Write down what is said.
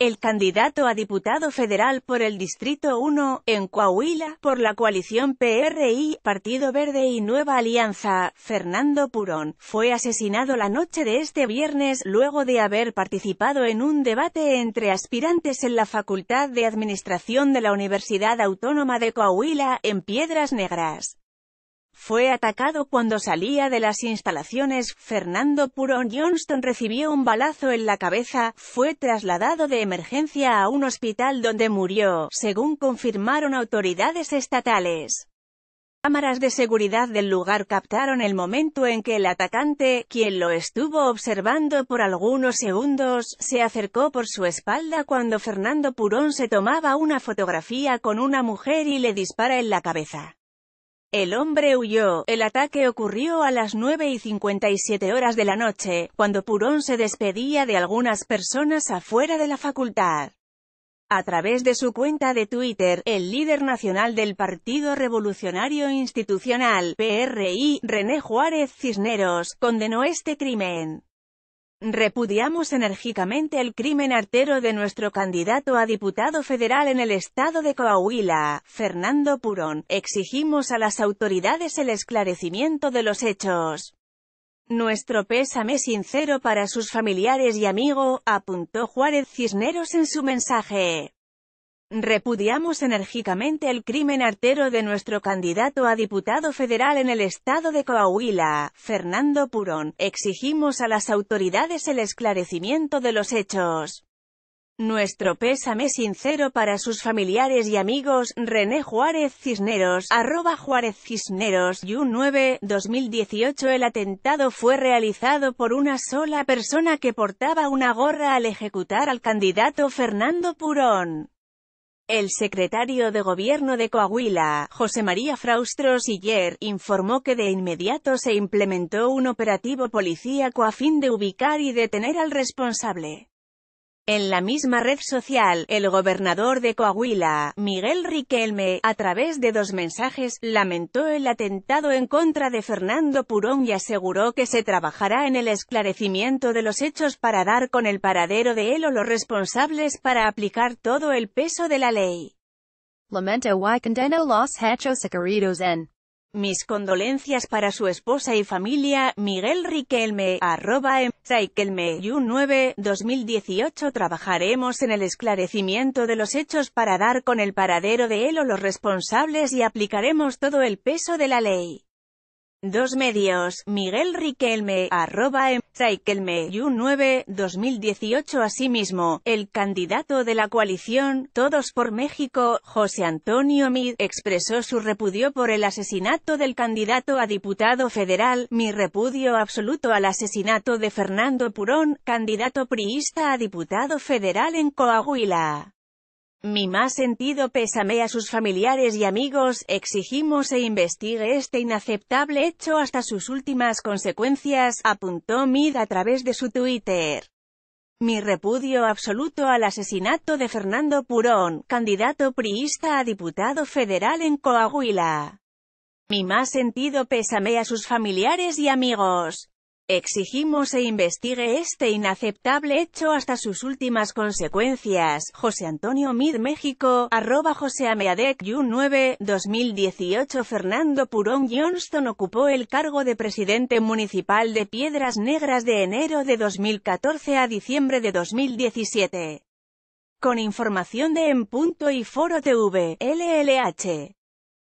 el candidato a diputado federal por el Distrito 1, en Coahuila, por la coalición PRI, Partido Verde y Nueva Alianza, Fernando Purón, fue asesinado la noche de este viernes luego de haber participado en un debate entre aspirantes en la Facultad de Administración de la Universidad Autónoma de Coahuila, en Piedras Negras. Fue atacado cuando salía de las instalaciones, Fernando Purón Johnston recibió un balazo en la cabeza, fue trasladado de emergencia a un hospital donde murió, según confirmaron autoridades estatales. Cámaras de seguridad del lugar captaron el momento en que el atacante, quien lo estuvo observando por algunos segundos, se acercó por su espalda cuando Fernando Purón se tomaba una fotografía con una mujer y le dispara en la cabeza. El hombre huyó. El ataque ocurrió a las 9 y 57 horas de la noche, cuando Purón se despedía de algunas personas afuera de la facultad. A través de su cuenta de Twitter, el líder nacional del Partido Revolucionario Institucional, PRI, René Juárez Cisneros, condenó este crimen. Repudiamos enérgicamente el crimen artero de nuestro candidato a diputado federal en el estado de Coahuila, Fernando Purón. Exigimos a las autoridades el esclarecimiento de los hechos. Nuestro pésame sincero para sus familiares y amigo, apuntó Juárez Cisneros en su mensaje. Repudiamos enérgicamente el crimen artero de nuestro candidato a diputado federal en el estado de Coahuila, Fernando Purón. Exigimos a las autoridades el esclarecimiento de los hechos. Nuestro pésame sincero para sus familiares y amigos, René Juárez Cisneros, arroba Juárez Cisneros, y 9, 2018 El atentado fue realizado por una sola persona que portaba una gorra al ejecutar al candidato Fernando Purón. El secretario de Gobierno de Coahuila, José María Fraustro Siller, informó que de inmediato se implementó un operativo policíaco a fin de ubicar y detener al responsable. En la misma red social, el gobernador de Coahuila, Miguel Riquelme, a través de dos mensajes, lamentó el atentado en contra de Fernando Purón y aseguró que se trabajará en el esclarecimiento de los hechos para dar con el paradero de él o los responsables para aplicar todo el peso de la ley. Lamento y condeno los hechos en mis condolencias para su esposa y familia, Miguel Riquelme, arroba em, 9, 2018 Trabajaremos en el esclarecimiento de los hechos para dar con el paradero de él o los responsables y aplicaremos todo el peso de la ley. Dos medios, Miguel Riquelme, arroba me Saikelme, U9, 2018 Asimismo, el candidato de la coalición, Todos por México, José Antonio Mid, expresó su repudio por el asesinato del candidato a diputado federal, mi repudio absoluto al asesinato de Fernando Purón, candidato priista a diputado federal en Coahuila. Mi más sentido pésame a sus familiares y amigos, exigimos e investigue este inaceptable hecho hasta sus últimas consecuencias, apuntó Mid a través de su Twitter. Mi repudio absoluto al asesinato de Fernando Purón, candidato priista a diputado federal en Coahuila. Mi más sentido pésame a sus familiares y amigos. Exigimos e investigue este inaceptable hecho hasta sus últimas consecuencias. José Antonio Mid México, arroba José Ameadec 9, 2018 Fernando Purón Johnston ocupó el cargo de presidente municipal de Piedras Negras de enero de 2014 a diciembre de 2017. Con información de En Punto y Foro TV, LLH.